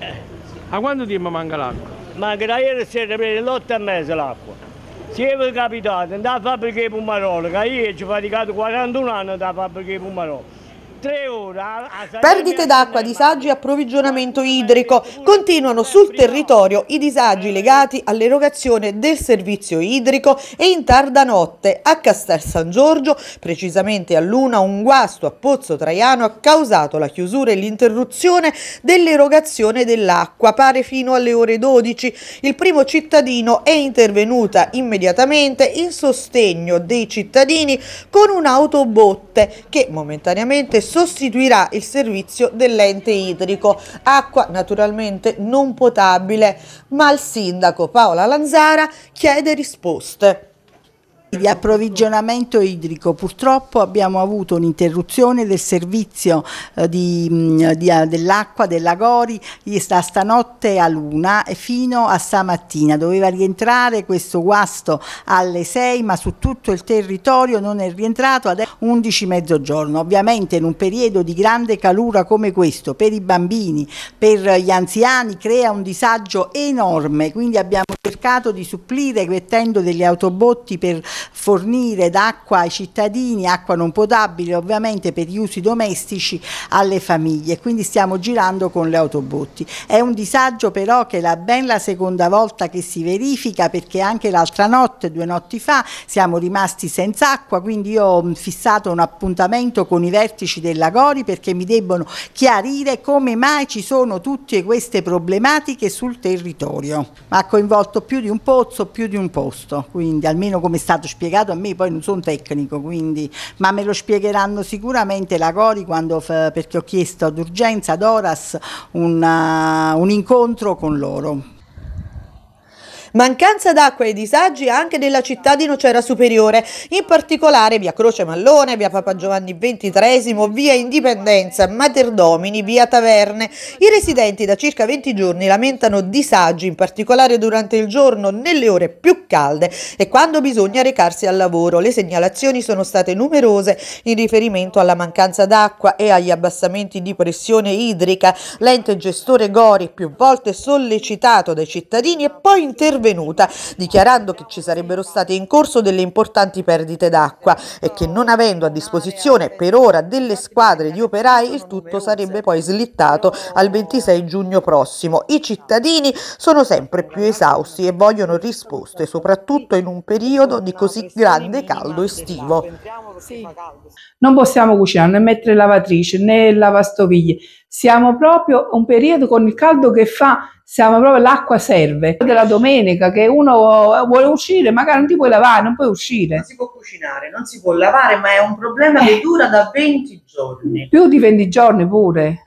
Eh. A quanto tempo manca l'acqua? Manca da ieri sera per le 8 e mezza l'acqua. Siamo capitati, andava a fabbrica di Pumarolo, che io ci ho faticato 41 anni da fabbrica di Pumarolo. Perdite d'acqua, disagi e approvvigionamento idrico. Continuano sul territorio i disagi legati all'erogazione del servizio idrico e in tarda notte a Castel San Giorgio, precisamente a Luna, un guasto a Pozzo Traiano ha causato la chiusura e l'interruzione dell'erogazione dell'acqua, pare fino alle ore 12. Il primo cittadino è intervenuta immediatamente in sostegno dei cittadini con un'autobotte che momentaneamente sostituirà il servizio dell'ente idrico, acqua naturalmente non potabile, ma il sindaco Paola Lanzara chiede risposte di approvvigionamento idrico. Purtroppo abbiamo avuto un'interruzione del servizio eh, mm, eh, dell'acqua dell'Agori da eh, stanotte a luna fino a stamattina. Doveva rientrare questo guasto alle 6 ma su tutto il territorio non è rientrato ad 11 mezzogiorno. Ovviamente in un periodo di grande calura come questo per i bambini, per gli anziani crea un disagio enorme, quindi abbiamo cercato di supplire mettendo degli autobotti per fornire d'acqua ai cittadini, acqua non potabile ovviamente per gli usi domestici alle famiglie, quindi stiamo girando con le autobotti. È un disagio però che è ben la seconda volta che si verifica perché anche l'altra notte, due notti fa, siamo rimasti senza acqua, quindi io ho fissato un appuntamento con i vertici della Gori perché mi debbono chiarire come mai ci sono tutte queste problematiche sul territorio. Ma ha coinvolto più di un pozzo, più di un posto, quindi almeno come è stato spiegato spiegato a me, poi non sono tecnico, quindi, ma me lo spiegheranno sicuramente la Cori quando, perché ho chiesto d'urgenza ad Oras una, un incontro con loro. Mancanza d'acqua e disagi anche nella città di Nocera Superiore, in particolare via Croce Mallone, via Papa Giovanni XXIII, via Indipendenza, Mater Domini, via Taverne. I residenti da circa 20 giorni lamentano disagi, in particolare durante il giorno, nelle ore più calde e quando bisogna recarsi al lavoro. Le segnalazioni sono state numerose in riferimento alla mancanza d'acqua e agli abbassamenti di pressione idrica. L'ente gestore Gori più volte sollecitato dai cittadini e poi intervenuto intervenuta dichiarando che ci sarebbero state in corso delle importanti perdite d'acqua e che non avendo a disposizione per ora delle squadre di operai il tutto sarebbe poi slittato al 26 giugno prossimo. I cittadini sono sempre più esausti e vogliono risposte, soprattutto in un periodo di così grande caldo estivo. Sì. Non possiamo cucinare né mettere lavatrice né lavastoviglie siamo proprio un periodo con il caldo che fa, siamo proprio l'acqua serve. Della domenica che uno vuole uscire, magari non ti puoi lavare, non puoi uscire. Non si può cucinare, non si può lavare, ma è un problema eh. che dura da 20 giorni. Più di 20 giorni pure.